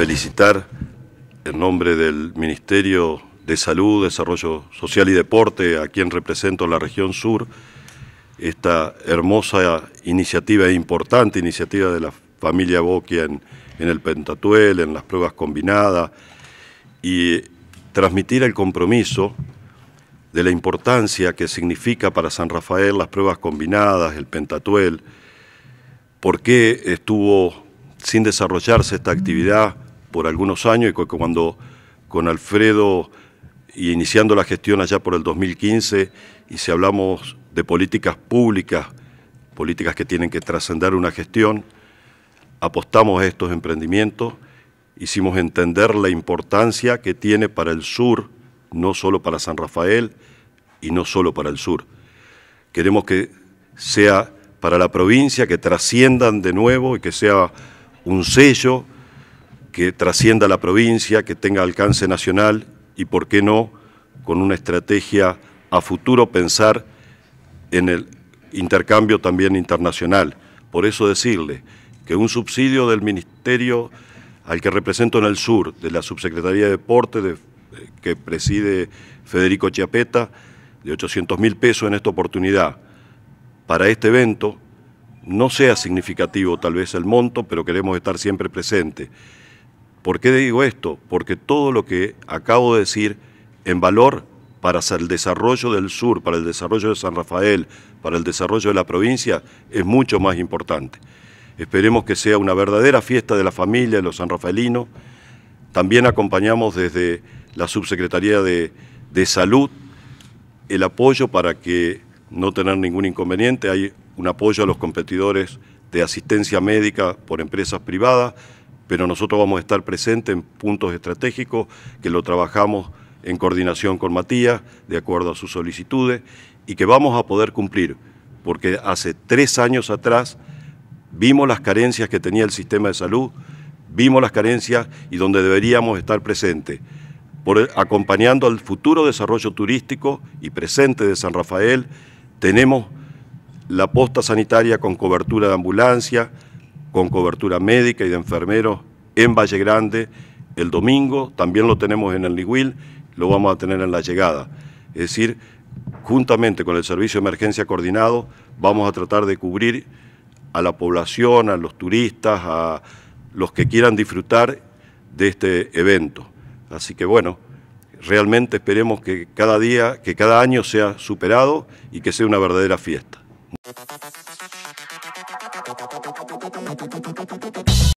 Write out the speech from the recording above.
felicitar en nombre del Ministerio de Salud, Desarrollo Social y Deporte, a quien represento en la región sur, esta hermosa iniciativa e importante iniciativa de la familia Boquia en, en el Pentatuel, en las pruebas combinadas, y transmitir el compromiso de la importancia que significa para San Rafael las pruebas combinadas, el Pentatuel, por qué estuvo sin desarrollarse esta actividad por algunos años y cuando con Alfredo y iniciando la gestión allá por el 2015 y si hablamos de políticas públicas, políticas que tienen que trascender una gestión, apostamos a estos emprendimientos, hicimos entender la importancia que tiene para el sur, no solo para San Rafael y no solo para el sur. Queremos que sea para la provincia, que trasciendan de nuevo y que sea un sello que trascienda la provincia, que tenga alcance nacional y, por qué no, con una estrategia a futuro pensar en el intercambio también internacional. Por eso decirle que un subsidio del Ministerio al que represento en el sur, de la Subsecretaría de Deporte, eh, que preside Federico Chiapeta, de 800 mil pesos en esta oportunidad, para este evento, no sea significativo tal vez el monto, pero queremos estar siempre presentes. ¿Por qué digo esto? Porque todo lo que acabo de decir en valor para el desarrollo del sur, para el desarrollo de San Rafael, para el desarrollo de la provincia, es mucho más importante. Esperemos que sea una verdadera fiesta de la familia, de los sanrafaelinos. También acompañamos desde la Subsecretaría de, Salud el apoyo para que no tener ningún inconveniente. Hay un apoyo a los competidores de asistencia médica por empresas privadas, pero nosotros vamos a estar presentes en puntos estratégicos que lo trabajamos en coordinación con Matías, de acuerdo a sus solicitudes, y que vamos a poder cumplir, porque hace tres años atrás vimos las carencias que tenía el sistema de salud, vimos las carencias y donde deberíamos estar presentes, acompañando al futuro desarrollo turístico y presente de San Rafael, tenemos la posta sanitaria con cobertura de ambulancia, con cobertura médica y de enfermeros en Valle Grande el domingo, también lo tenemos en el Niguil, lo vamos a tener en la llegada. Es decir, juntamente con el servicio de emergencia coordinado, vamos a tratar de cubrir a la población, a los turistas, a los que quieran disfrutar de este evento. Así que bueno, realmente esperemos que cada día, que cada año sea superado y que sea una verdadera fiesta.